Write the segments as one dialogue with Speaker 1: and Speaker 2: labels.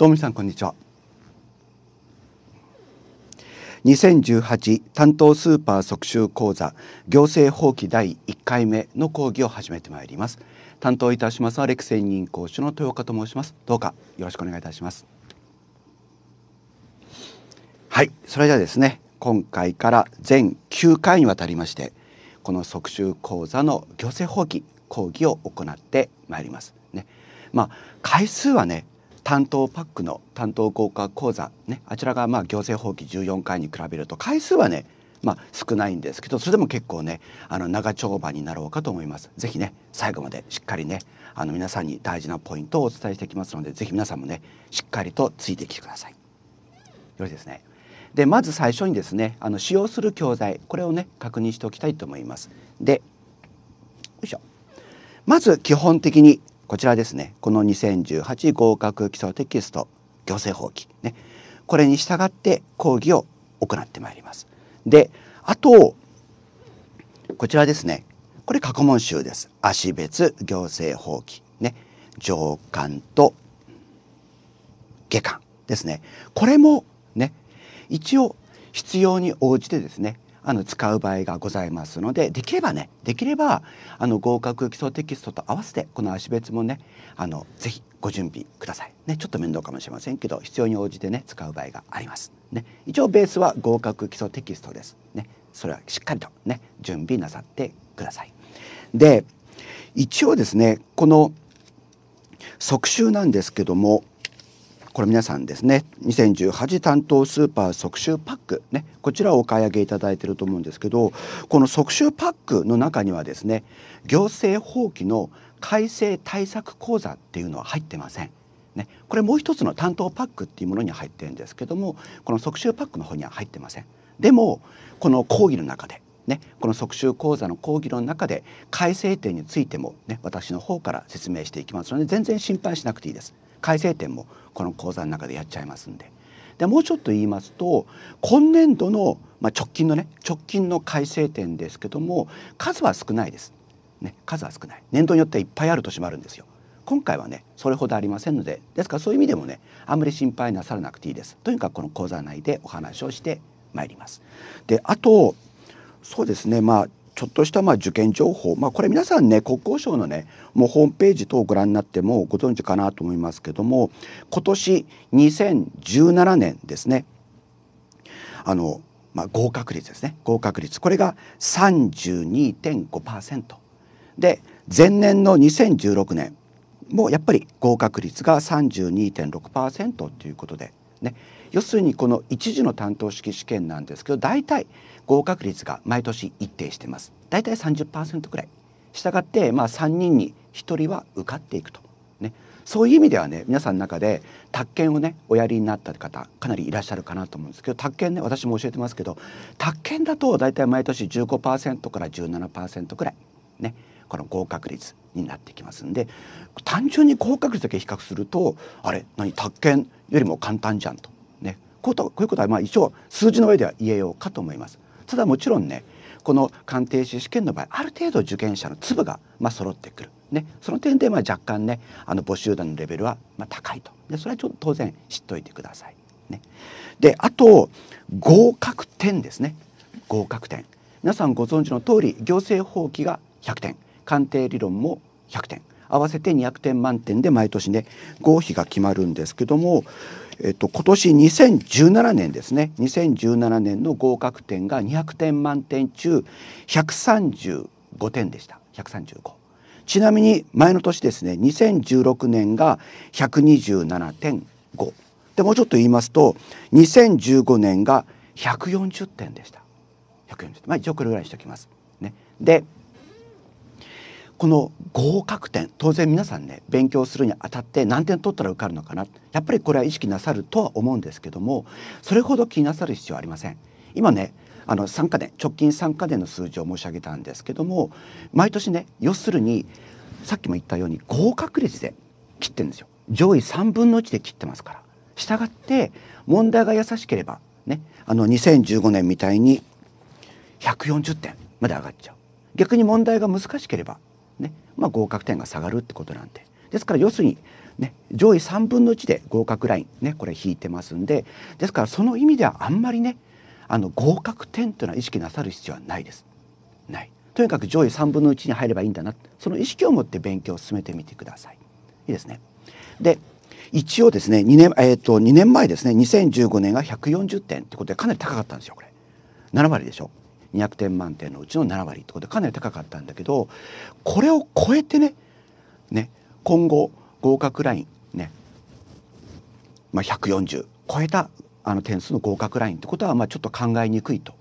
Speaker 1: どうも皆さんこんにちは2018担当スーパー即習講座行政法規第1回目の講義を始めてまいります担当いたしますアレクセイ任講師の豊岡と申しますどうかよろしくお願いいたしますはいそれではですね今回から全9回にわたりましてこの即習講座の行政法規講義を行ってまいりますね。まあ回数はね担当パックの担当合格講座、ね、あちらがまあ行政法規14回に比べると回数はねまあ、少ないんですけどそれでも結構ねあの長丁場になろうかと思います。ぜひね最後までしっかりねあの皆さんに大事なポイントをお伝えしていきますのでぜひ皆さんもねしっかりとついてきてください。よろしいですね。でまず最初にですねあの使用する教材これをね確認しておきたいと思います。でよいしょまず基本的にこちらですねこの2018合格基礎テキスト行政法規ねこれに従って講義を行ってまいります。であとこちらですねこれ過去問集です。足別行政法規ね上官と下官ですね。これもね一応必要に応じてですねあの使う場合がございますのでできればねできればあの合格基礎テキストと合わせてこの足別もねあのぜひご準備ください、ね、ちょっと面倒かもしれませんけど必要に応じてね使う場合があります。ね、一応ベースは合格基礎テキストです。ね、それはしっかりとね準備なさってください。で一応ですねこの即習なんですけどもこれ皆さんですね2018担当スーパー即収パックねこちらをお買い上げいただいてると思うんですけどこの即収パックの中にはですね行政法規の改正対策講座っていうのは入ってません。ね、これもう一つの担当パックっていうものに入ってるんですけどもこの即収パックの方には入ってません。でもこの講義の中でね、この即習講座の講義の中で改正点についても、ね、私の方から説明していきますので全然心配しなくていいです。改正点もこの講座の中でやっちゃいますんで。でもうちょっと言いますと今年度の、まあ、直近のね直近の改正点ですけども数は少ないです、ね、数は少ない年度によってはいっぱいある年もあるんですよ今回はねそれほどありませんのでですからそういう意味でもねあんまり心配なさらなくていいですとにかくこの講座内でお話をしてまいります。であとそうですねまあちょっとしたまあ受験情報、まあ、これ皆さんね国交省のねもうホームページ等をご覧になってもご存知かなと思いますけども今年2017年ですねあの、まあ、合格率ですね合格率これが32.5%で前年の2016年もやっぱり合格率が32.6%ということでね要するにこの一時の担当式試験なんですけど大体合格率が毎年一定してます大体30%くらいしたがってまあ3人に1人は受かっていくと、ね、そういう意味ではね皆さんの中で宅研をねおやりになった方かなりいらっしゃるかなと思うんですけど宅研ね私も教えてますけど宅研だと大体毎年15%から17%くらいねこの合格率になってきますんで単純に合格率だけ比較するとあれ何宅研よりも簡単じゃんとことこういうことはまあ一応数字の上では言えようかと思います。ただもちろんねこの鑑定士試験の場合ある程度受験者の粒がまあ揃ってくる、ね、その点でまあ若干ねあの募集団のレベルはまあ高いとでそれはちょっと当然知っておいてください。ね、であと合格点ですね合格点皆さんご存知の通り行政法規が100点鑑定理論も100点合わせて200点満点で毎年ね合否が決まるんですけどもえっと、今年2017年ですね2017年の合格点が200点満点中135点でした135。ちなみに前の年ですね2016年が127.5でもうちょっと言いますと2015年が140点でした140点まあ一応これぐらいにしておきます。ね、でこの合格点当然皆さんね勉強するにあたって何点取ったら受かるのかなやっぱりこれは意識なさるとは思うんですけどもそれほど気になさる必要はありません。今ねあの3カ年直近3か年の数字を申し上げたんですけども毎年ね要するにさっきも言ったように合格率で切ってるんですよ上位3分の1で切ってますからしたがって問題が優しければねあの2015年みたいに140点まで上がっちゃう逆に問題が難しければねまあ、合格点が下がるってことなんでですから要するに、ね、上位3分の1で合格ライン、ね、これ引いてますんでですからその意味ではあんまりねあの合格点というのは意識なさる必要はないです。ないとにかく上位3分の1に入ればいいんだなその意識を持って勉強を進めてみてください。いいですね。で一応ですね2年,、えーと、2年前ですね2015年が140点ってことでかなり高かったんですよこれ7割でしょ200点満点のうちの7割ってことでかなり高かったんだけどこれを超えてねね今後合格ラインね、まあ、140超えたあの点数の合格ラインってことはまあちょっと考えにくいと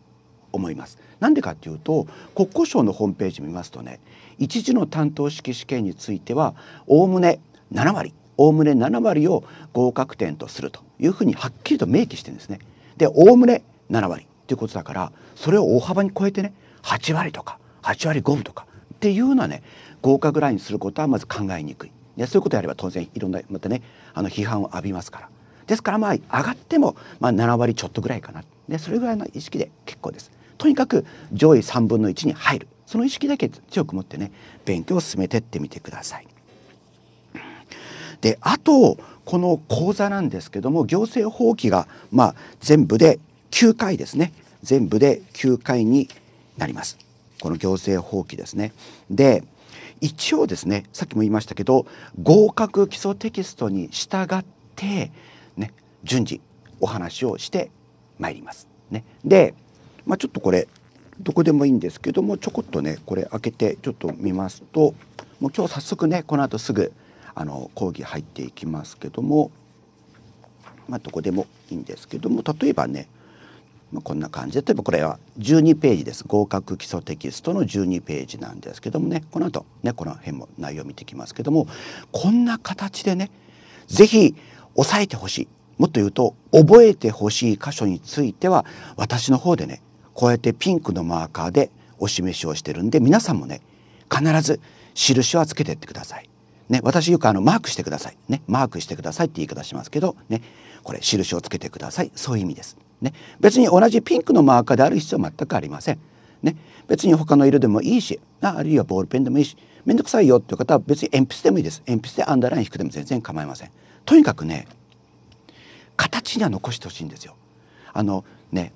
Speaker 1: 思います。なんでかっていうと国交省のホームページ見ますとね一時の担当式試験についてはおおむね7割おおむね7割を合格点とするというふうにはっきりと明記してるんですね。でおおむね7割っていうことだからそれを大幅に超えてね8割とか8割5分とかっていうのはなね合格ラインにすることはまず考えにくいいそういうことやれば当然いろんなまたねあの批判を浴びますからですからまあ上がってもまあ7割ちょっとぐらいかなでそれぐらいの意識で結構です。とにかく上位3分の1に入るその意識だけ強く持ってね勉強を進めてってみてください。であとこの講座なんですけども行政法規が、まあ、全部で9回ですね全部で9回になりますこの行政放棄ですねで一応ですねさっきも言いましたけど合格基礎テキストに従ってね順次お話をしてまいります。ね、で、まあ、ちょっとこれどこでもいいんですけどもちょこっとねこれ開けてちょっと見ますともう今日早速ねこの後すぐあの講義入っていきますけども、まあ、どこでもいいんですけども例えばねまあ、こんな感じで例えばこれは12ページです合格基礎テキストの12ページなんですけどもねこの後ねこの辺も内容を見てきますけどもこんな形でね是非押さえてほしいもっと言うと覚えてほしい箇所については私の方でねこうやってピンクのマーカーでお示しをしてるんで皆さんもね必ず印はつけてってください。ね、私よくあのマークしてください、ね、マークしてくださいって言い方しますけど、ね、これ印をつけてくださいそういう意味です。ね、別に同じピンクのマーカーである必要は全くありません。ね、別に他の色でもいいしあるいはボールペンでもいいし面倒くさいよっていう方は別に鉛筆でもいいです鉛筆でアンダーライン引くでも全然構いませんとにかくね形には残してほしいんですよあのね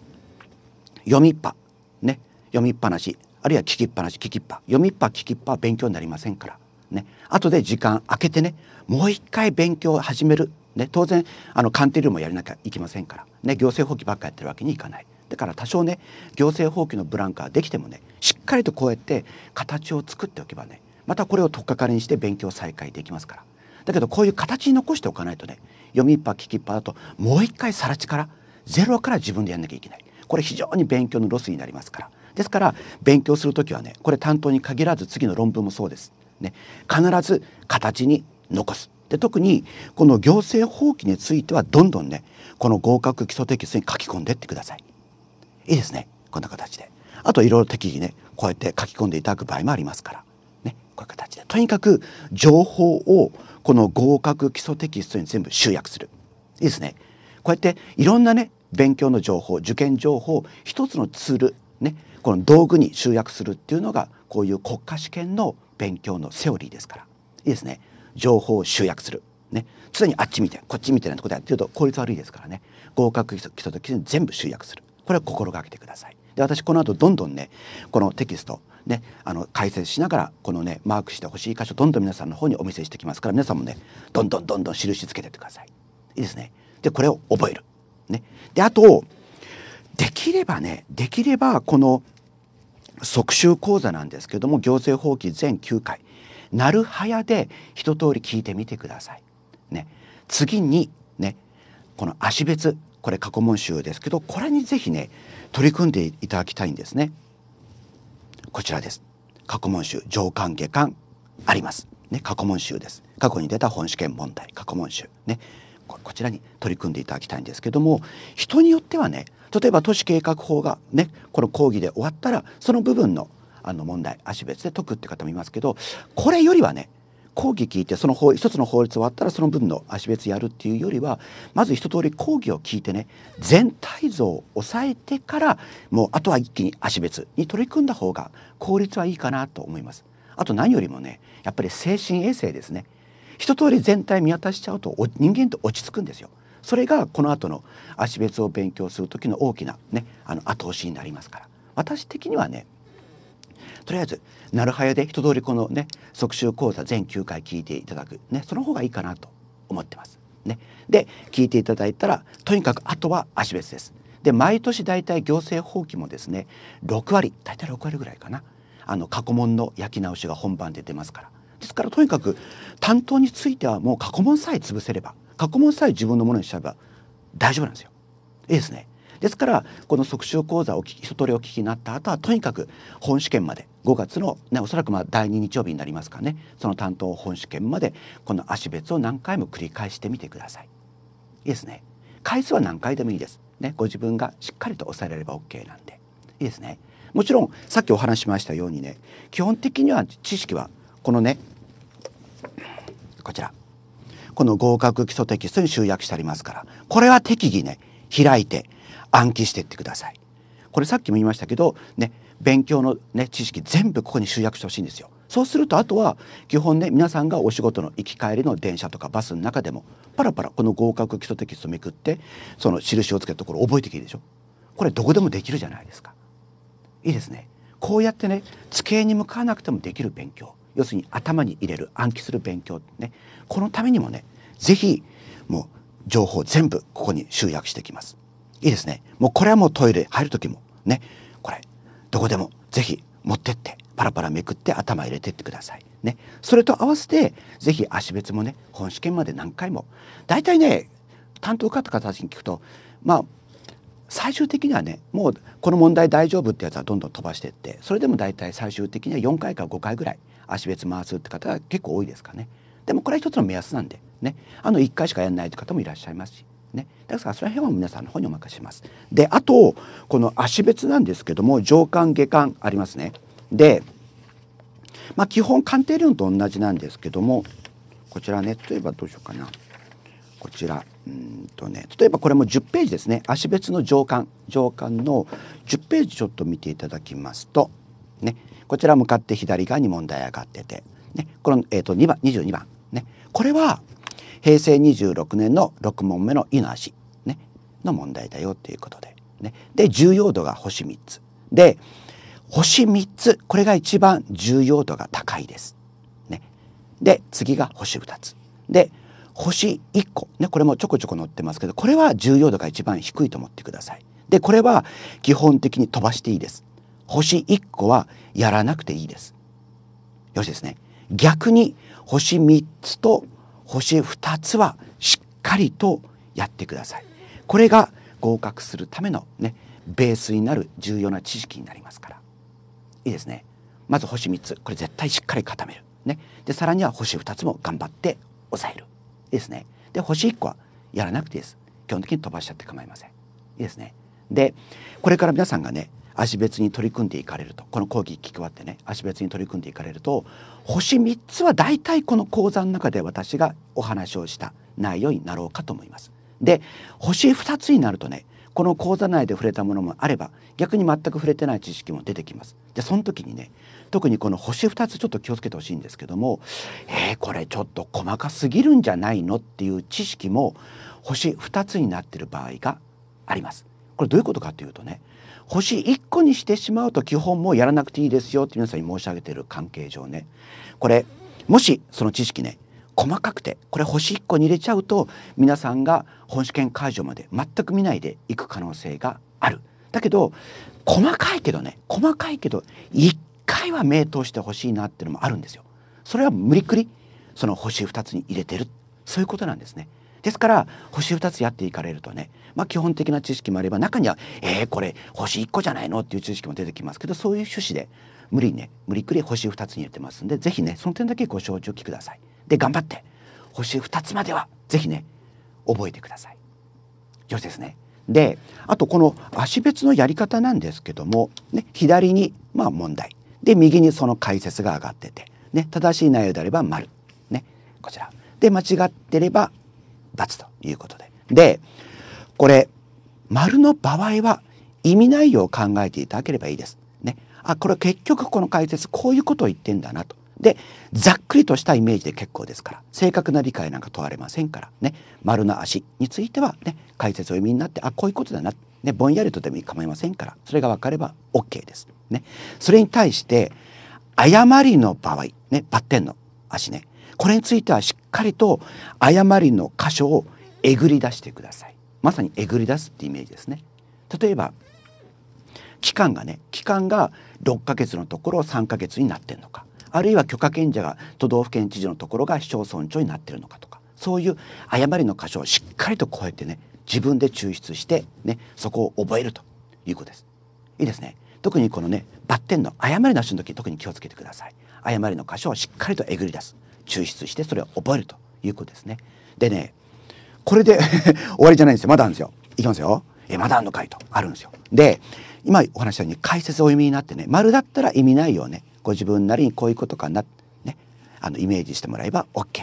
Speaker 1: 読みっぱね読みっぱなしあるいは聞きっぱなし聞きっぱ読みっぱ聞きっぱは勉強になりませんからね後で時間空けてねもう一回勉強を始めるね、当然あの鑑定料もやりなきゃいけませんから、ね、行政放棄ばっかやってるわけにいかない。だから多少ね行政放棄のブランカーできてもねしっかりとこうやって形を作っておけばねまたこれを取っかかりにして勉強再開できますからだけどこういう形に残しておかないとね読みっぱ聞きっぱだともう一回更地からゼロから自分でやんなきゃいけないこれ非常に勉強のロスになりますからですから勉強する時はねこれ担当に限らず次の論文もそうです。ね、必ず形に残すで特にこの行政法規についてはどんどんねこの合格基礎テキストに書き込んでってください。いいですねこんな形で。あといろいろ適宜ねこうやって書き込んでいただく場合もありますから。ね、こういう形でとにかく情報をこの合格基礎テキストに全部集約するいいですねこうやっていろんなね勉強の情報受験情報一つのツールねこの道具に集約するっていうのがこういう国家試験の勉強のセオリーですからいいですね情報を集約する、ね、常にあっち見てこっち見てなんてことやってると効率悪いですからね合格基礎と基全部集約するこれは心がけてください。で私この後どんどんねこのテキストね、あの解説しながらこのねマークしてほしい箇所どんどん皆さんの方にお見せしてきますから皆さんもねどんどんどんどん印つけてってください。いいですね。でこれを覚える。ね、であとできればねできればこの即習講座なんですけども行政法規全9回なるはやで一通り聞いてみてください。ね、次にねこの足別これ過去問集ですけどこれにぜひね取り組んでいただきたいんですね。こちらです。過去問集上巻下巻あります。ね過去問集です。過去に出た本試験問題過去問集ねこちらに取り組んでいただきたいんですけども人によってはね例えば都市計画法がねこの講義で終わったらその部分のあの問題足別で解くって方もいますけどこれよりはね講義聞いてその法一つの法律終わったらその分の足別やるっていうよりはまず一通り講義を聞いてね全体像を抑えてからもうあとは一気に足別に取り組んだ方が効率はいいかなと思います。あと何よりもねやっぱり精神衛生ですね一通り全体見渡しちゃうと人間って落ち着くんですよ。それがこの後の足別を勉強する時の大きなねあの後押しになりますから私的にはねとりあえずなるはやで一通りこのね即習講座全9回聞いていただくねその方がいいかなと思ってます。ね、で聞いていただいたらとにかくあとは足別です。で毎年大体行政法規もですね6割大体6割ぐらいかなあの過去問の焼き直しが本番で出ますからですからとにかく担当についてはもう過去問さえ潰せれば過去問さえ自分のものにしちゃえば大丈夫なんですよ。いいですね。ですからこの即習講座を一通りお聞きになった後はとにかく本試験まで5月の、ね、おそらくまあ第2日曜日になりますかねその担当本試験までこの足別を何回も繰り返してみてください。いいですね。回数は何回でもいいです。ね、ご自分がしっかりと抑えられれば OK なんでいいですね。もちろんさっきお話しましたようにね基本的には知識はこのねこちらこの合格基礎テキストに集約してありますからこれは適宜ね開いて暗記していってください。これさっきも言いましたけどね勉強のね知識全部ここに集約してほしいんですよ。そうするとあとは基本ね皆さんがお仕事の行き帰りの電車とかバスの中でもパラパラこの合格基礎テキストめくってその印をつけたところ覚えてきていいでしょこれどこでもできるじゃないですか。いいですね。こうやってね机に向かわなくてもできる勉強要するに頭に入れる暗記する勉強ねこのためにもね是非もう情報全部ここに集約してきます。いいですねもうこれはもうトイレ入る時もねこれどこでも是非持ってってパラパラめくって頭入れてってください。ね、それと合わせて是非足別もね本試験まで何回も大体ね担当受か方たちに聞くとまあ最終的にはねもうこの問題大丈夫ってやつはどんどん飛ばしてってそれでも大体最終的には4回か5回ぐらい足別回すって方が結構多いですかね。でもこれは一つの目安なんでねあの1回しかやんないって方もいらっしゃいますしね、だからその辺は皆さんの方にお任せします。であとこの足別なんですけども上巻下巻ありますね。で、まあ、基本鑑定理論と同じなんですけどもこちらね例えばどうしようかなこちらうんとね例えばこれも10ページですね足別の上巻上巻の10ページちょっと見ていただきますと、ね、こちら向かって左側に問題上がってて、ね、この、えーと、と2番22番、ね、これは平成26年の6問目の「いの足」ね、の問題だよっていうことで。ね、で重要度が星3つ。で星3つこれが一番重要度が高いです。ね、で次が星2つ。で星1個、ね、これもちょこちょこ載ってますけどこれは重要度が一番低いと思ってください。でこれは基本的に飛ばしていいです。星1個はやらなくていいです。よしですね。逆に星3つと星2つはしっかりとやってください。これが合格するためのねベースになる重要な知識になりますからいいですねまず星3つこれ絶対しっかり固めるねでさらには星2つも頑張って抑えるいいですねで星1個はやらなくていいです基本的に飛ばしちゃって構いませんいいですねでこれから皆さんがね足別に取り組んでいかれるとこの講義聞き終わってね足別に取り組んでいかれると星3つは大体この講座の中で私がお話をした内容になろうかと思います。で星2つになるとねこの講座内で触れたものもあれば逆に全く触れてない知識も出てきます。でその時にね特にこの星2つちょっと気をつけてほしいんですけどもえー、これちょっと細かすぎるんじゃないのっていう知識も星2つになっている場合があります。これどういうことかというとね星1個にしてしまうと基本もうやらなくていいですよって皆さんに申し上げている関係上ねこれもしその知識ね細かくてこれ星1個に入れちゃうと皆さんが本試験会場まで全く見ないで行く可能性がある。だけど細かいけどね細かいけど1回は名答してほしいなっていうのもあるんですよ。それは無理くりその星2つに入れてるそういうことなんですね。ですから星2つやっていかれるとね、まあ、基本的な知識もあれば中には「えー、これ星1個じゃないの?」っていう知識も出てきますけどそういう趣旨で無理ね無理くり星2つに入れてますんで是非ねその点だけご承知おきください。で頑張って星2つまでは是非ね覚えてください。よしですね。であとこの足別のやり方なんですけども、ね、左にまあ問題で右にその解説が上がってて、ね、正しい内容であれば丸、ね、こちらで間違ってれば罰ということで。で、これ、丸の場合は意味内容を考えていただければいいです。ね。あ、これ結局この解説、こういうことを言ってんだなと。で、ざっくりとしたイメージで結構ですから、正確な理解なんか問われませんから、ね。丸の足についてはね、解説を意味になって、あ、こういうことだな。ね、ぼんやりとでも構いませんから、それが分かれば OK です。ね。それに対して、誤りの場合、ね、バッテンの足ね。これについてはしっかりと誤りの箇所をえぐり出してくださいまさにえぐり出すってイメージですね例えば期間がね期間が6ヶ月のところ3ヶ月になってるのかあるいは許可権者が都道府県知事のところが市町村長になってるのかとかそういう誤りの箇所をしっかりと超えてね自分で抽出してねそこを覚えるということですいいですね特にこのねバッテンの誤りなしの時特に気をつけてください誤りの箇所をしっかりとえぐり出す抽出してそれを覚えるということですね。でねこれで 終わりじゃないんですよまだあるんですよ。いきますよ。えまだあるのかいとあるんですよ。で今お話したように解説をお読みになってね丸だったら意味ないよねご自分なりにこういうことかなねあのイメージしてもらえば OK。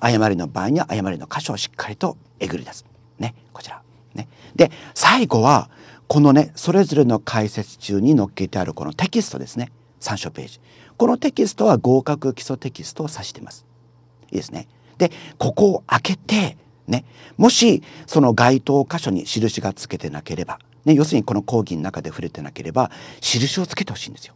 Speaker 1: 誤りの場合には誤りの箇所をしっかりとえぐり出す。ねこちら。ね、で最後はこのねそれぞれの解説中に載っけてあるこのテキストですね参照ページこのテキストは合格基礎テキストを指してます。いいですね。で、ここを開けて、ね、もしその該当箇所に印がつけてなければ、ね、要するにこの講義の中で触れてなければ、印をつけてほしいんですよ。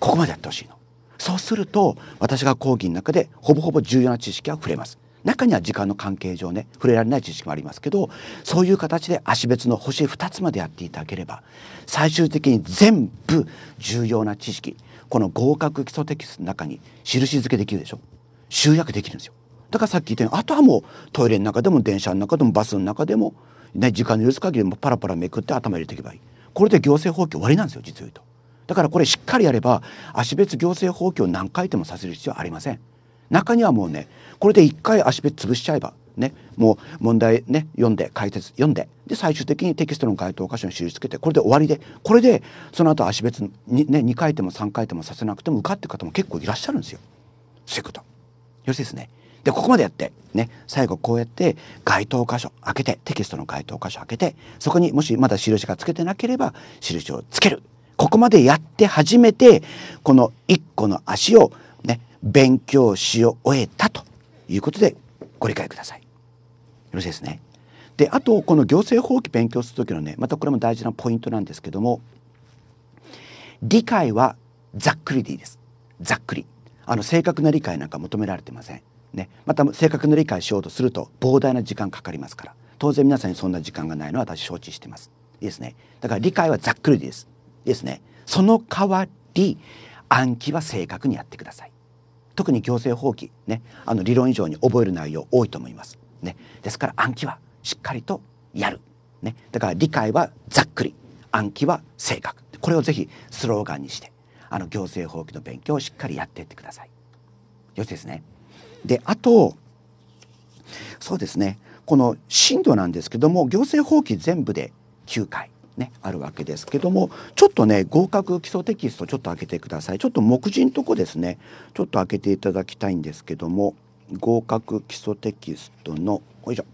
Speaker 1: ここまでやってほしいの。そうすると、私が講義の中でほぼほぼ重要な知識は触れます。中には時間の関係上ね触れられない知識もありますけどそういう形で足別の星2つまでやっていただければ最終的に全部重要な知識この合格基礎テキストの中に印付けできるでしょ集約できるんですよだからさっき言ったようにあとはもうトイレの中でも電車の中でもバスの中でも、ね、時間の許す限りもパラパラめくって頭入れていけばいいこれで行政放棄終わりなんですよ実を言うとだからこれしっかりやれば足別行政放棄を何回でもさせる必要はありません中にはもうねこれで一回足別潰しちゃえばね、もう問題ね読んで解説読んでで最終的にテキストの該当箇所に印つけてこれで終わりでこれでその後足別にね2回でも3回でもさせなくても受かって方も結構いらっしゃるんですよ。そういうこと。よろしいですね。でここまでやってね最後こうやって該当箇所開けてテキストの該当箇所開けてそこにもしまだ印がつけてなければ印をつけるここまでやって初めてこの1個の足をね勉強し終えたということでご理解ください。ろしいですね。であとこの行政法規勉強する時のねまたこれも大事なポイントなんですけども理解はざっくりでいいですざっくりあの正確な理解なんか求められてませんねまた正確な理解しようとすると膨大な時間かかりますから当然皆さんにそんな時間がないのは私承知してますいいですねだから理解はざっくりでいいですいいですねその代わり暗記は正確にやってください特に行政法規ねあの理論以上に覚える内容多いと思いますね、ですから暗記はしっかりとやる、ね、だから理解はざっくり暗記は正確これをぜひスローガンにしてあの行政法規の勉強をしっかりやっていってください。よしですね。であとそうですねこの震度なんですけども行政法規全部で9回。ね、あるわけですけどもちょっとね合格基礎テキストちょっと開けてくださいちょっと目次のとこですねちょっと開けていただきたいんですけども合格基礎テキストのよいしょ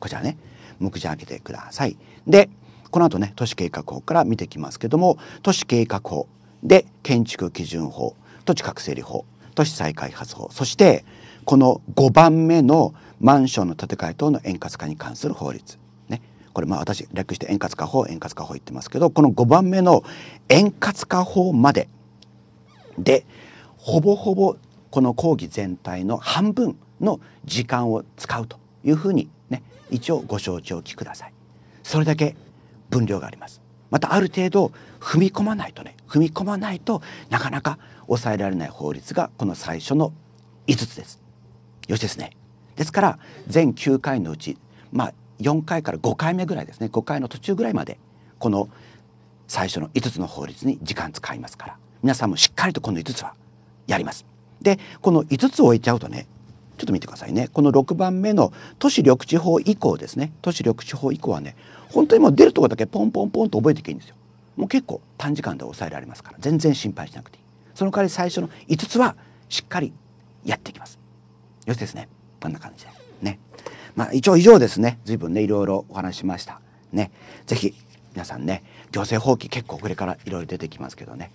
Speaker 1: こちらね目次上げてください。でこの後ね都市計画法から見ていきますけども都市計画法で建築基準法土地確整理法都市再開発法そしてこの5番目のマンションの建て替え等の円滑化に関する法律ねこれまあ私略して円滑化法円滑化法言ってますけどこの5番目の円滑化法まででほぼほぼこの講義全体の半分の時間を使うというふうにね一応ご承知おきください。それだけ分量があります。またある程度踏み込まないとね踏み込まないとなかなか抑えられない法律がこの最初の5つです。よしですね。ですから全9回のうちまあ4回から5回目ぐらいですね5回の途中ぐらいまでこの最初の5つの法律に時間使いますから皆さんもしっかりとこの5つはやります。でこの5つ置いちゃうとねちょっと見てくださいねこの6番目の都市緑地法以降ですね都市緑地法以降はね本当にもう出るとこだけポンポンポンと覚えていけばいいんですよ。もう結構短時間で抑えられますから全然心配しなくていい。その代わり最初の5つはしっかりやっていきます。よしですねこんな感じでね。まあ一応以上ですね随分ねいろいろお話しました。ね是非皆さんね行政放棄結構これからいろいろ出てきますけどね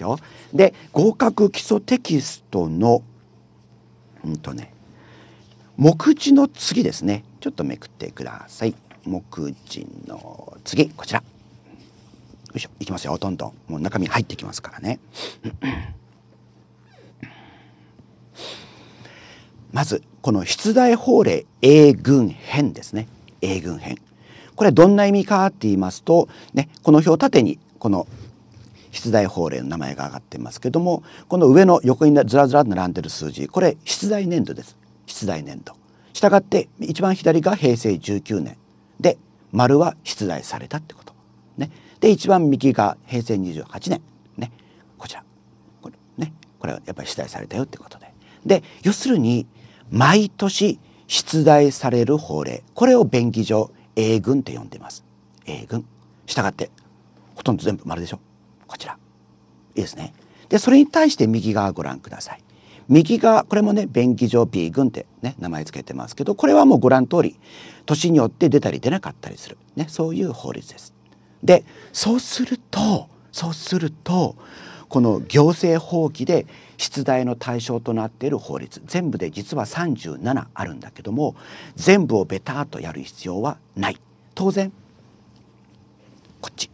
Speaker 1: ですよ。で合格基礎テキストのうんとね目次の次ですねちょっとめくってください目次の次こちらよいしょいきますよどんどんもう中身入ってきますからね まずこの出題法令英軍編ですね英軍編これどんな意味かって言いますとねこの表縦にこの出題法令の名前が挙がってますけどもこの上の横にずらずら並んでる数字これ出題年度です出題年度。したがって一番左が平成19年で丸は出題されたってこと。ね、で一番右が平成28年、ね、こちらこれ,、ね、これはやっぱり出題されたよってことで。で要するに毎年出題される法令これを便宜上 A 軍って呼んでます。A 軍。したがってほとんど全部丸でしょ。こちらいいですねでそれに対して右側ご覧ください右側これもね便宜上 B 群ってね名前付けてますけどこれはもうご覧通り年によって出たり出なかったりするねそういう法律ですでそうするとそうするとこの行政法規で出題の対象となっている法律全部で実は37あるんだけども全部をベターとやる必要はない当然こっち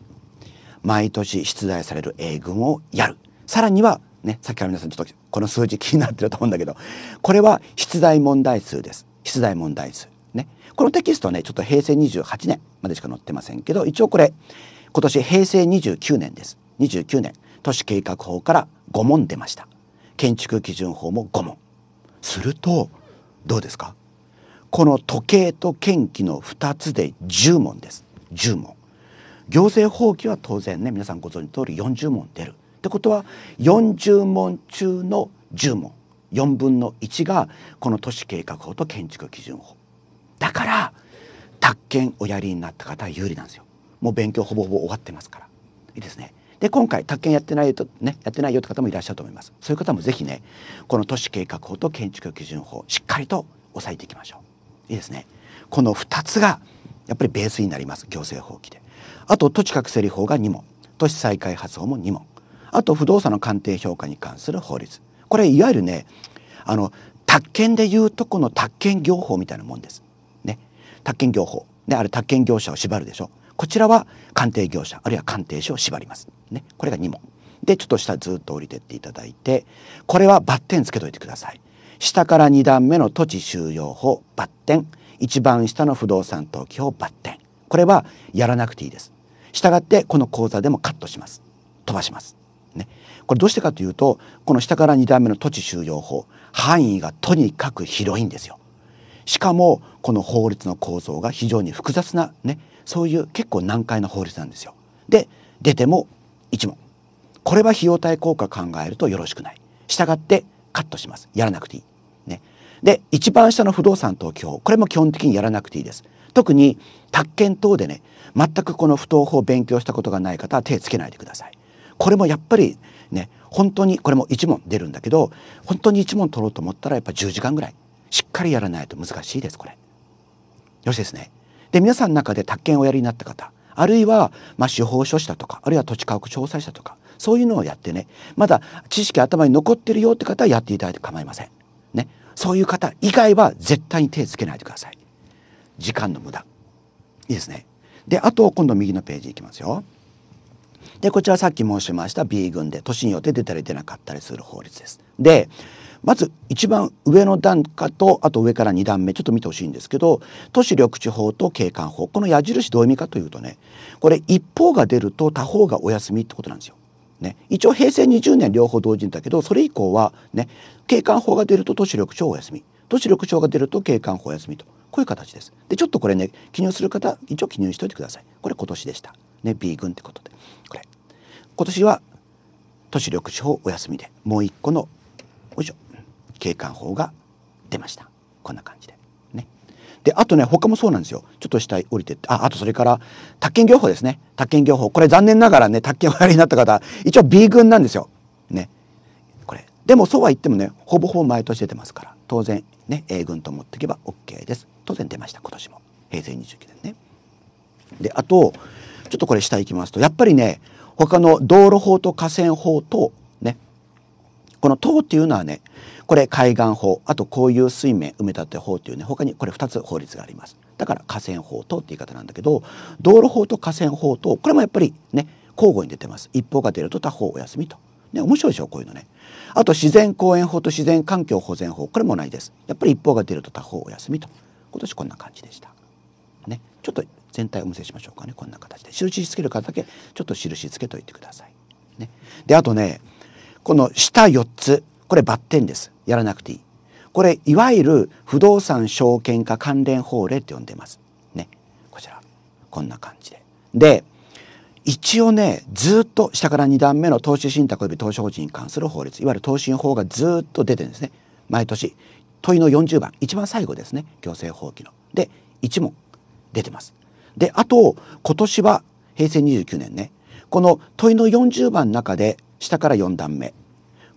Speaker 1: 毎年出題される英軍をやるさらにはねさっきから皆さんちょっとこの数字気になってると思うんだけどこれは出題問題数です出題問題数ねこのテキストねちょっと平成28年までしか載ってませんけど一応これ今年平成29年です29年都市計画法から5問出ました建築基準法も5問するとどうですかこの時計と検機の2つで10問です10問行政法規は当然ね皆さんご存知の通り40問出るってことは40問中の10問4分の1がこの都市計画法と建築基準法だから宅建おやりになった方は有利なんですよもう勉強ほぼほぼ終わってますからいいですねで今回宅建やってないとねやってないよって方もいらっしゃると思いますそういう方もぜひねこの都市計画法と建築基準法しっかりと押さえていきましょういいですねこの2つがやっぱりベースになります行政法規であと土地隠せり法が2問都市再開発法も2問あと不動産の鑑定評価に関する法律これいわゆるねあの宅建でいうとこの宅建業法みたいなもんです。ね、宅建業法、ね、あれ宅建業者を縛るでしょこちらは鑑定業者あるいは鑑定士を縛ります。ね、これが2問でちょっと下ずっと降りてっていただいてこれはバッテンつけといてください。下から2段目の土地収容法バッテン一番下の不動産登記法バッテンこれはやらなくていいです。従ってこの講座でもカットします飛ばします。ね、これどうしてかというとこの下から2段目の土地収容法範囲がとにかく広いんですよ。しかもこの法律の構造が非常に複雑なねそういう結構難解な法律なんですよ。で出ても1問これは費用対効果考えるとよろしくない。したがってカットします。やらなくていい。ね。で、一番下の不動産投記法、これも基本的にやらなくていいです。特に宅建等でね、全くこの不登法を勉強したことがない方は手つけないでください。これもやっぱりね本当にこれも1問出るんだけど本当に1問取ろうと思ったらやっぱ10時間ぐらいしっかりやらないと難しいですこれ。よろしいですね。で皆さんの中で宅建をやりになった方あるいは、まあ、司法書士だとかあるいは土地家屋調査士だとかそういうのをやってねまだ知識頭に残ってるよって方はやっていただいて構いません。ね、そういう方以外は絶対に手つけないでください。時間の無駄いいですねであと今度右のページいきますよ。でこちらさっき申しました B 群で年によって出たり出なかったりする法律です。でまず一番上の段階とあと上から2段目ちょっと見てほしいんですけど都市緑地法と景観法この矢印どういう意味かというとねこれ一方が出ると他方がお休みってことなんですよ。ね、一応平成20年両方同時だけどそれ以降はね景観法が出ると都市緑地法お休み都市緑地法が出ると景観法お休みとこういう形です。でちょっとこれね記入する方一応記入しておいてください。これ今年でした。ね B 群ってことでこれ今年は都市緑地法お休みでもう一個のよいしょ景観法が出ました。こんな感じで。ね、であとね他もそうなんですよちょっと下降りてってああとそれから宅建業法ですね宅建業法これ残念ながらね宅建おやりになった方一応 B 群なんですよ。ねこれでもそうは言ってもねほぼほぼ毎年出てますから当然ね、A 軍と持っていけば OK です。当然出ました、今年も。平成29年ね。で、あと、ちょっとこれ下行きますと、やっぱりね、他の道路法と河川法と、ね、この塔っていうのはね、これ海岸法、あとこういう水面埋め立て法っていうね、他にこれ2つ法律があります。だから河川法等って言い方なんだけど、道路法と河川法等、これもやっぱりね、交互に出てます。一方が出ると他方お休みとね、面白いでしょこういうのね。あと自然公園法と自然環境保全法これも同じです。やっぱり一方が出ると他方お休みと今年こんな感じでした。ね、ちょっと全体お見せしましょうかねこんな形で印つける方だけちょっと印つけといてください。ね、であとねこの下4つこれバッテンですやらなくていい。これいわゆる不動産証券化関連法令って呼んでます。ねこちらこんな感じで。で一応ねずっと下から2段目の投資信託及び投資法人に関する法律いわゆる投資法がずっと出てるんですね毎年問いの40番一番最後ですね行政法規の。で1問出てます。であと今年は平成29年ねこの問いの40番の中で下から4段目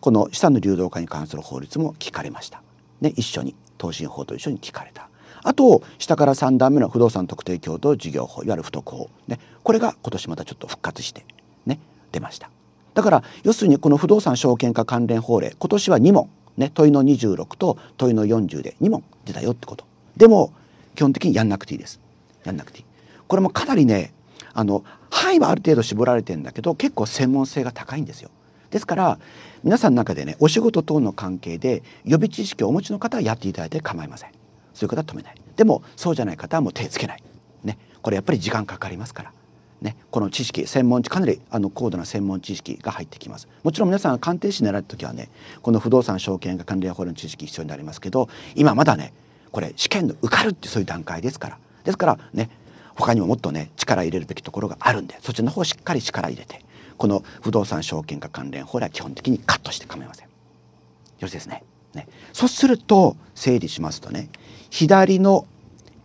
Speaker 1: この資産の流動化に関する法律も聞かれました。ね一緒に投資法と一緒に聞かれた。あと下から3段目の不動産特定共同事業法いわゆる不得法、ね、これが今年またちょっと復活して、ね、出ました。だから要するにこの不動産証券化関連法令今年は2問、ね、問いの26と問いの40で2問出たよってこと。でも基本的にやんなくていいです。やんなくていい。これもかなりねあの範囲はある程度絞られてんだけど結構専門性が高いんですよ。ですから皆さんの中でねお仕事等の関係で予備知識をお持ちの方はやっていただいて構いません。そういう方は止めないでもそうじゃない方はもう手つけない、ね、これやっぱり時間かかりますから、ね、この知識専門かなりあの高度な専門知識が入ってきますもちろん皆さん鑑定士にならた時はねこの不動産証券が管理や法の知識必要になりますけど今まだねこれ試験の受かるってそういう段階ですからですからね他にももっとね力入れるべきところがあるんでそちらの方しっかり力入れてこの不動産証券化関連法では基本的にカットして構いません。よろしいですね。ね、そうすると整理しますとね左の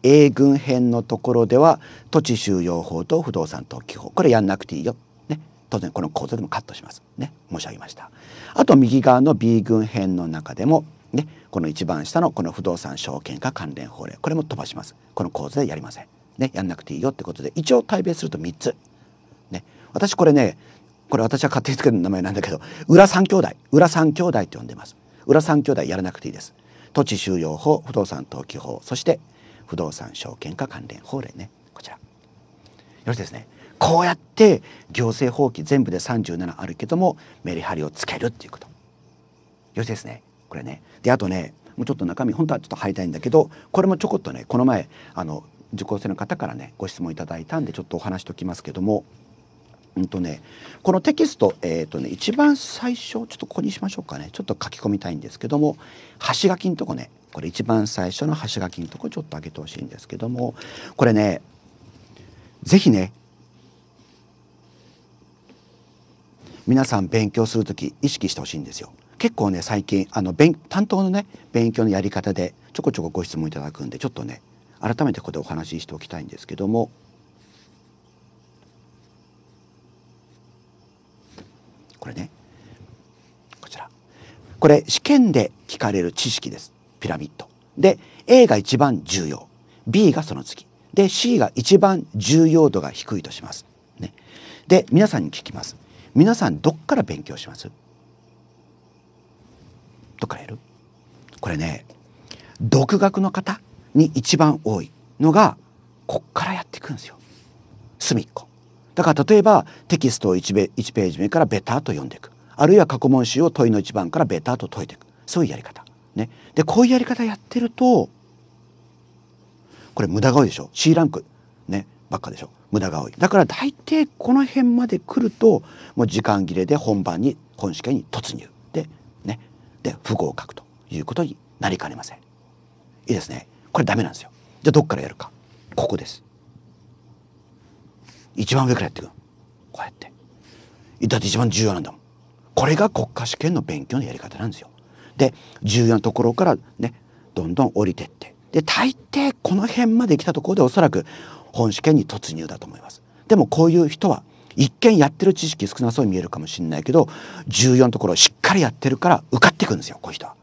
Speaker 1: A 群編のところでは土地収容法と不動産登記法これやんなくていいよ。ね、当然この構図でもカットします。ね、申し上げました。あと右側の B 群編の中でも、ね、この一番下のこの不動産証券化関連法令これも飛ばします。この構図でやりません。ね、やんなくていいよってことで一応対別すると3つ。ね、私これねこれ私は勝手につける名前なんだけど裏三兄弟裏三兄弟って呼んでます。裏三兄弟やらなくていいです土地収容法不動産登記法そして不動産証券化関連法令ねこちらよろしいですねこうやって行政法規全部で37あるけどもメリハリをつけるっていうことよろしいですねこれねであとねもうちょっと中身本当はちょっと入りたいんだけどこれもちょこっとねこの前あの受講生の方からねご質問いただいたんでちょっとお話しときますけどもうんとね、このテキスト、えーとね、一番最初ちょっとここにしましょうかねちょっと書き込みたいんですけども端書きんとこねこれ一番最初の端書きんとこちょっと上げてほしいんですけどもこれね是非ね皆さん勉強する時意識してほしいんですよ。結構ね最近あの勉担当のね勉強のやり方でちょこちょこご質問いただくんでちょっとね改めてここでお話ししておきたいんですけども。これねこちらこれ試験で聞かれる知識ですピラミッドで A が一番重要 B がその次で C が一番重要度が低いとします、ね、で皆さんに聞きます皆さんどっから勉強しますどっからやるこれね独学の方に一番多いのがこっからやっていくんですよ隅っこだから例えばテキストを 1, ページ目からベターと読んでいくあるいは過去問集を問いの1番からベターと解いていくそういうやり方。ね、でこういうやり方やってるとこれ無駄が多いでしょ C ランク、ね、ばっかでしょ無駄が多いだから大抵この辺まで来るともう時間切れで本番に本試験に突入でねで不合格ということになりかねませんいいですねこれダメなんですよじゃあどっからやるかここです一番上からやっていくこうやってだって一番重要なんだもんこれが国家試験の勉強のやり方なんですよで重要なところからねどんどん降りてってで大抵この辺まで来たところでおそらく本試験に突入だと思いますでもこういう人は一見やってる知識少なそうに見えるかもしれないけど重要なところをしっかりやってるから受かっていくんですよこういう人は。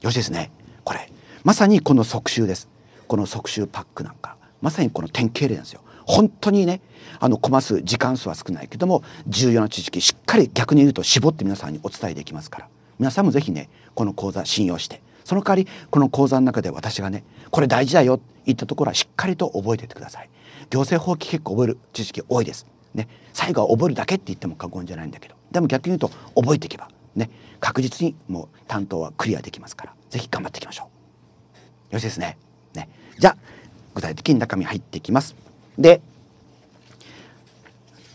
Speaker 1: よしですねこれまさにこの即習ですこの即習パックなんかまさにこの典型例なんですよ。本当にねあのこます時間数は少ないけども重要な知識しっかり逆に言うと絞って皆さんにお伝えできますから皆さんもぜひねこの講座信用してその代わりこの講座の中で私がねこれ大事だよと言ったところはしっかりと覚えていてください行政法規結構覚える知識多いですね最後は覚えるだけって言っても過言じゃないんだけどでも逆に言うと覚えていけばね確実にもう担当はクリアできますからぜひ頑張っていきましょうよろしいですねねじゃあ具体的に中身入っていきますで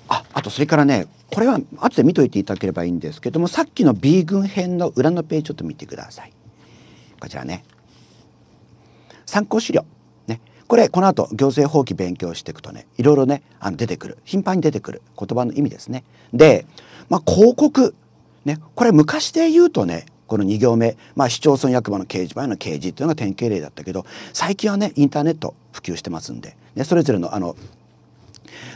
Speaker 1: ああとそれからねこれは後で見といていただければいいんですけどもさっきの B 群編の裏のページちょっと見てください。こちらね参考資料ねこれこの後行政法規勉強していくとねいろいろねあの出てくる頻繁に出てくる言葉の意味ですね。で、まあ、広告ねこれ昔で言うとねこの2行目、まあ、市町村役場の掲示板への掲示というのが典型例だったけど最近はねインターネット普及してますんで、ね、それぞれのあの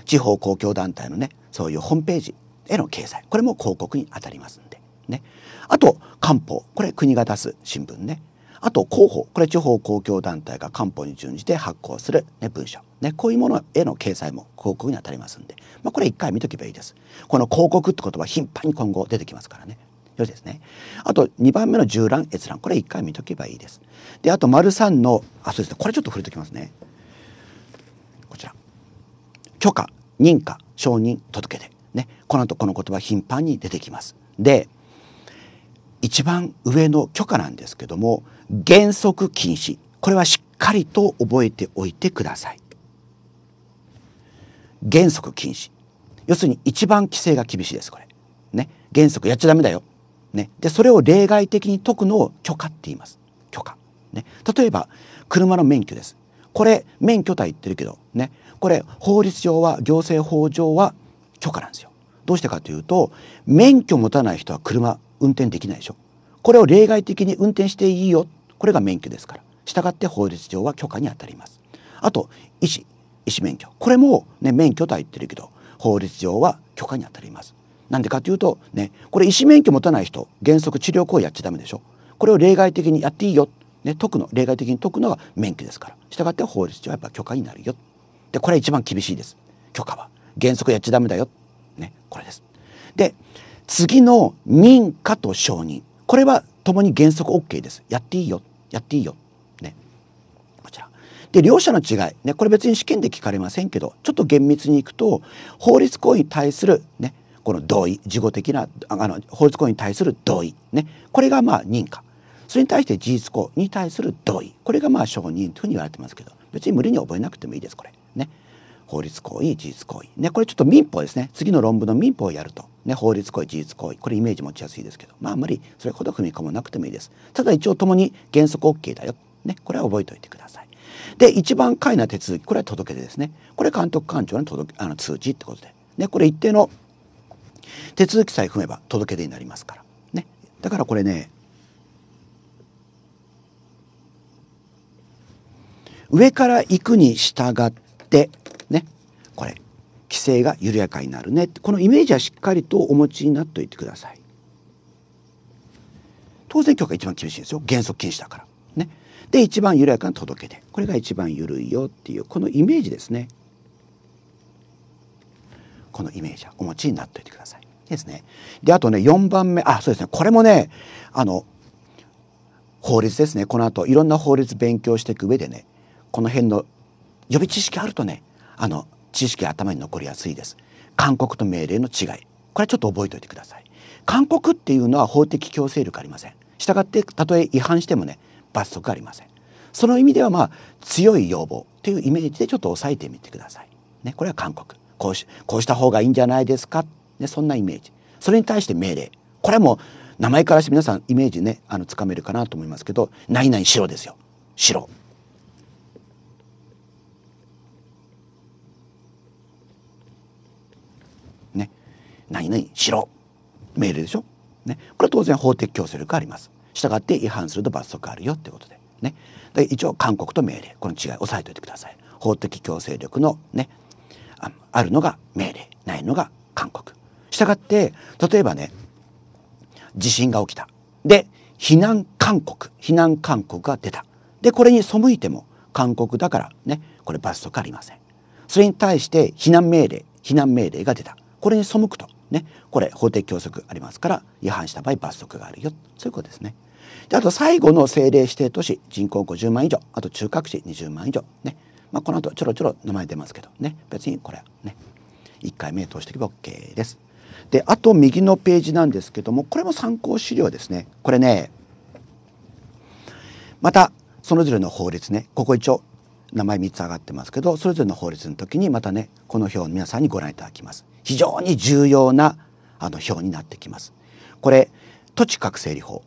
Speaker 1: 地方公共団体のねそういうホームページへの掲載これも広告にあたりますんで、ね、あと官報これ国が出す新聞ねあと広報これ地方公共団体が官報に準じて発行する、ね、文書、ね、こういうものへの掲載も広告にあたりますんで、まあ、これ一回見とけばいいです。この広告って言葉頻繁に今後出てきますからね。ろしいですね。あと2番目の縦覧閲覧これ1回見とけばいいです。であと丸3のあそうですねこれちょっと触れときますね。こちら許可認可承認届け出ねこの後この言葉頻繁に出てきます。で一番上の許可なんですけども原則禁止これはしっかりと覚えておいてください。原則禁止要するに一番規制が厳しいですこれね原則やっちゃダメだよね、でそれを例外的に解くのを許可って言います許可、ね、例えば車の免許ですこれ免許とは言ってるけどねこれ法律上は行政法上は許可なんですよどうしてかというと免許持たない人は車運転できないでしょこれを例外的に運転していいよこれが免許ですからしたがって法律上は許可にあたりますあと医師医師免許これも、ね、免許とは言ってるけど法律上は許可にあたりますなんでかというとねこれ医師免許持たない人原則治療行為やっちゃダメでしょこれを例外的にやっていいよ、ね、解くの例外的に解くのが免許ですからしたがって法律上はやっぱ許可になるよでこれは一番厳しいです許可は原則やっちゃダメだよ、ね、これです。で次の認可と承認これは共に原則 OK ですやっていいよやっていいよ。ね、こちらで両者の違い、ね、これ別に試験で聞かれませんけどちょっと厳密にいくと法律行為に対する、ね、この同意事後的なあの法律行為に対する同意、ね、これがまあ認可それに対して事実行に対する同意これがまあ承認というふうに言われてますけど別に無理に覚えなくてもいいですこれね法律行為事実行為ねこれちょっと民法ですね次の論文の民法をやるとね法律行為事実行為これイメージ持ちやすいですけどまああ理。まりそれほど踏み込まなくてもいいですただ一応ともに原則 OK だよねこれは覚えておいてくださいで一番簡易な手続きこれは届け出ですねこれ監督官庁の届あの通知ってことでねこれ一定の手続きさえ踏めば届け出になりますから、ね、だからこれね上から行くに従ってねこれ規制が緩やかになるねこのイメージはしっかりとお持ちになっておいてください。当然許可一番厳しいですよ原則禁止だから。ね、で一番緩やかな届け出これが一番緩いよっていうこのイメージですねこのイメージはお持ちになっておいてください。ですね。で、あとね、4番目、あ、そうですね。これもね、あの、法律ですね。この後、いろんな法律勉強していく上でね、この辺の予備知識あるとね、あの、知識頭に残りやすいです。勧告と命令の違い。これちょっと覚えておいてください。勧告っていうのは法的強制力ありません。したがって、たとえ違反してもね、罰則ありません。その意味ではまあ強い要望っていうイメージでちょっと押さえてみてください。ね、これは勧告こうしこうした方がいいんじゃないですかね、そんなイメージそれに対して命令これはもう名前からして皆さんイメージねあのつかめるかなと思いますけど「何々しろ」ですよしろ」ね「何々しろ」命令でしょ、ね、これは当然法的強制力あります。従って違反すると罰則あるよってことでね。で一応韓国と命令この違い押さえておいてください。法的強制力のねあるのが命令ないのが韓国。したがって例えばね地震が起きたで避難勧告避難勧告が出たでこれに背いても勧告だからねこれ罰則ありませんそれに対して避難命令避難命令が出たこれに背くとねこれ法的教則ありますから違反した場合罰則があるよそういうことですねであと最後の政令指定都市人口50万以上あと中核市20万以上ねまあこの後ちょろちょろ名前出ますけどね別にこれはね1回目通しておけば OK です。であと右のページなんですけどもこれも参考資料ですねこれねまたそれぞれの法律ねここ一応名前3つ上がってますけどそれぞれの法律の時にまたねこの表を皆さんにご覧いただきます非常に重要なあの表になってきますこれ土地確整理法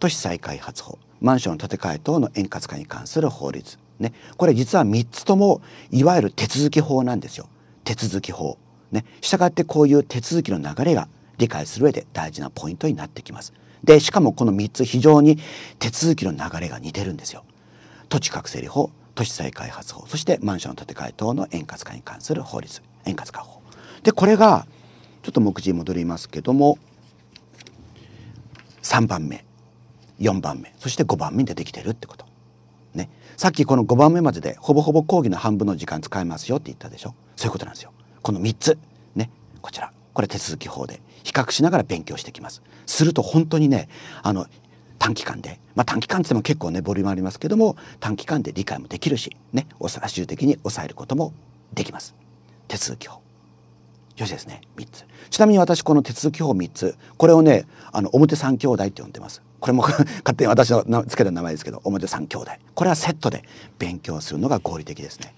Speaker 1: 都市再開発法マンション建て替え等の円滑化に関する法律ねこれ実は3つともいわゆる手続き法なんですよ手続き法ね、したがってこういう手続きの流れが理解する上で大事なポイントになってきます。でしかもこの3つ非常に手続きの流れが似てるんですよ。土地確整理法都市再開発法そしてマンションの建て替え等の円滑化に関する法律円滑化法。でこれがちょっと目次に戻りますけども3番目4番目そして5番目に出てきてるってこと。ね、さっきこの5番目まででほぼほぼ講義の半分の時間使えますよって言ったでしょそういうことなんですよ。この3つねこちらこれ手続き法で比較しながら勉強してきます。すると本当にねあの短期間で、まあ、短期間っても結構ねボリュームありますけども短期間で理解もできるしね最終的に抑えることもできます。手続き法よしですね3つちなみに私この手続き法3つこれをねあの表三兄弟って呼んでますこれも 勝手に私のつけた名前ですけど表三兄弟これはセットで勉強するのが合理的ですね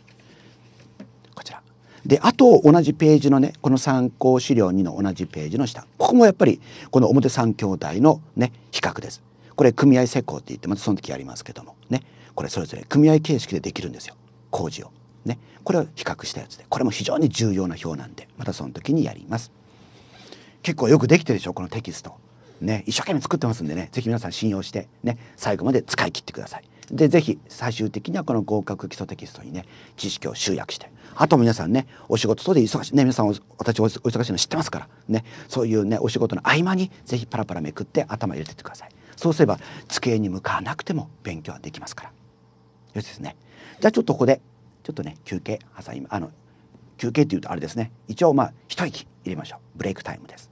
Speaker 1: であと同じページのねこの参考資料2の同じページの下ここもやっぱりこの表三兄弟のね比較ですこれ組合施工って言ってまたその時やりますけどもねこれそれぞれ組合形式でできるんですよ工事をねこれを比較したやつでこれも非常に重要な表なんでまたその時にやります結構よくできてるでしょこのテキストね一生懸命作ってますんでね是非皆さん信用してね最後まで使い切ってくださいで是非最終的にはこの合格基礎テキストにね知識を集約してあと皆さんねお仕事とで忙しいね皆さん私お忙しいの知ってますからねそういうねお仕事の合間に是非パラパラめくって頭入れてってくださいそうすれば机に向かわなくても勉強はできますからよしですねじゃあちょっとここでちょっとね休憩挟みあの休憩っていうとあれですね一応まあ一息入れましょうブレイクタイムです